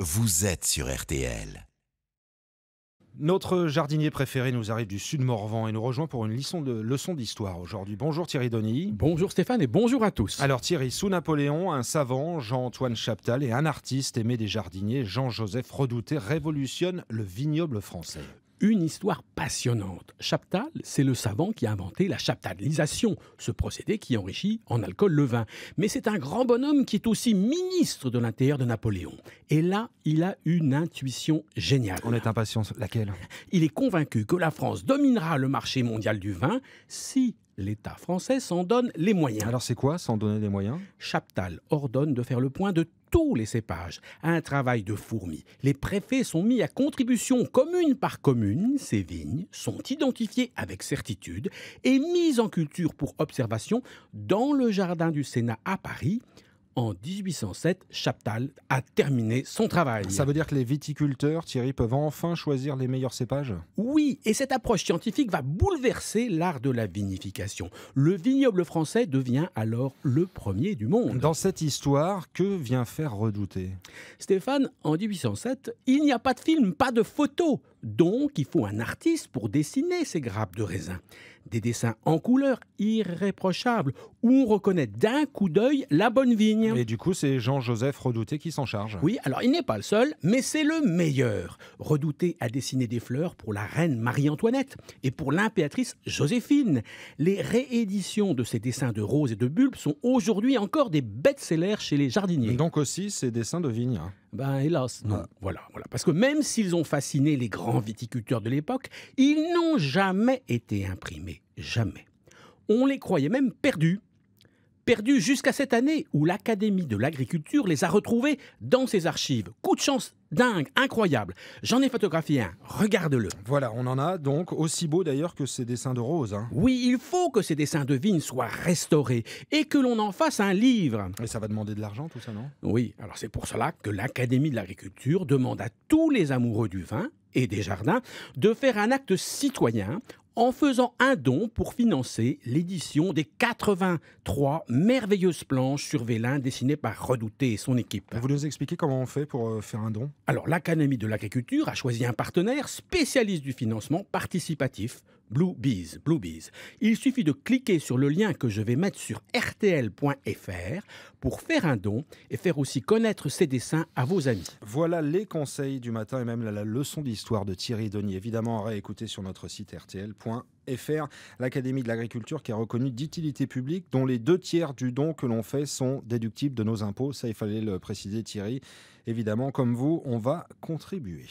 Vous êtes sur RTL. Notre jardinier préféré nous arrive du sud Morvan et nous rejoint pour une leçon d'histoire aujourd'hui. Bonjour Thierry Donny. Bonjour Stéphane et bonjour à tous. Alors Thierry, sous Napoléon, un savant, Jean-Antoine Chaptal, et un artiste aimé des jardiniers, Jean-Joseph Redouté, révolutionnent le vignoble français une histoire passionnante. Chaptal, c'est le savant qui a inventé la chaptalisation, ce procédé qui enrichit en alcool le vin. Mais c'est un grand bonhomme qui est aussi ministre de l'Intérieur de Napoléon. Et là, il a une intuition géniale. On est impatient, laquelle Il est convaincu que la France dominera le marché mondial du vin si l'État français s'en donne les moyens. Alors c'est quoi s'en donner les moyens Chaptal ordonne de faire le point de tous les cépages, un travail de fourmi. Les préfets sont mis à contribution commune par commune, ces vignes sont identifiées avec certitude et mises en culture pour observation dans le jardin du Sénat à Paris, en 1807, Chaptal a terminé son travail. Ça veut dire que les viticulteurs, Thierry, peuvent enfin choisir les meilleurs cépages Oui, et cette approche scientifique va bouleverser l'art de la vinification. Le vignoble français devient alors le premier du monde. Dans cette histoire, que vient faire redouter Stéphane, en 1807, il n'y a pas de film, pas de photo. Donc, il faut un artiste pour dessiner ces grappes de raisin. Des dessins en couleur irréprochables, où on reconnaît d'un coup d'œil la bonne vigne. Et du coup, c'est Jean-Joseph Redouté qui s'en charge. Oui, alors il n'est pas le seul, mais c'est le meilleur. Redouté a dessiné des fleurs pour la reine Marie-Antoinette et pour l'impératrice Joséphine. Les rééditions de ces dessins de roses et de bulbes sont aujourd'hui encore des best-sellers chez les jardiniers. Donc aussi ces dessins de vignes. Hein. Ben hélas, non. Voilà, voilà. Parce que même s'ils ont fasciné les grands viticulteurs de l'époque, ils n'ont jamais été imprimés. Jamais. On les croyait même perdus Perdu jusqu'à cette année où l'Académie de l'agriculture les a retrouvés dans ses archives. Coup de chance dingue, incroyable. J'en ai photographié un, regarde-le. Voilà, on en a donc aussi beau d'ailleurs que ces dessins de rose. Hein. Oui, il faut que ces dessins de vignes soient restaurés et que l'on en fasse un livre. Et ça va demander de l'argent tout ça, non Oui, alors c'est pour cela que l'Académie de l'agriculture demande à tous les amoureux du vin et des jardins de faire un acte citoyen en faisant un don pour financer l'édition des 83 merveilleuses planches sur vélin dessinées par Redouté et son équipe. Vous nous expliquez comment on fait pour euh, faire un don Alors l'Académie de l'agriculture a choisi un partenaire spécialiste du financement participatif, Blue Bees, Blue Il suffit de cliquer sur le lien que je vais mettre sur rtl.fr pour faire un don et faire aussi connaître ces dessins à vos amis. Voilà les conseils du matin et même la, leçon d'histoire de Thierry Denis, évidemment à réécouter sur notre site rtl.fr. l'Académie de l'agriculture qui est reconnue d'utilité publique, dont les deux tiers du don que l'on fait sont déductibles de nos impôts. Ça, il fallait le préciser, Thierry. Évidemment, comme vous, on va contribuer.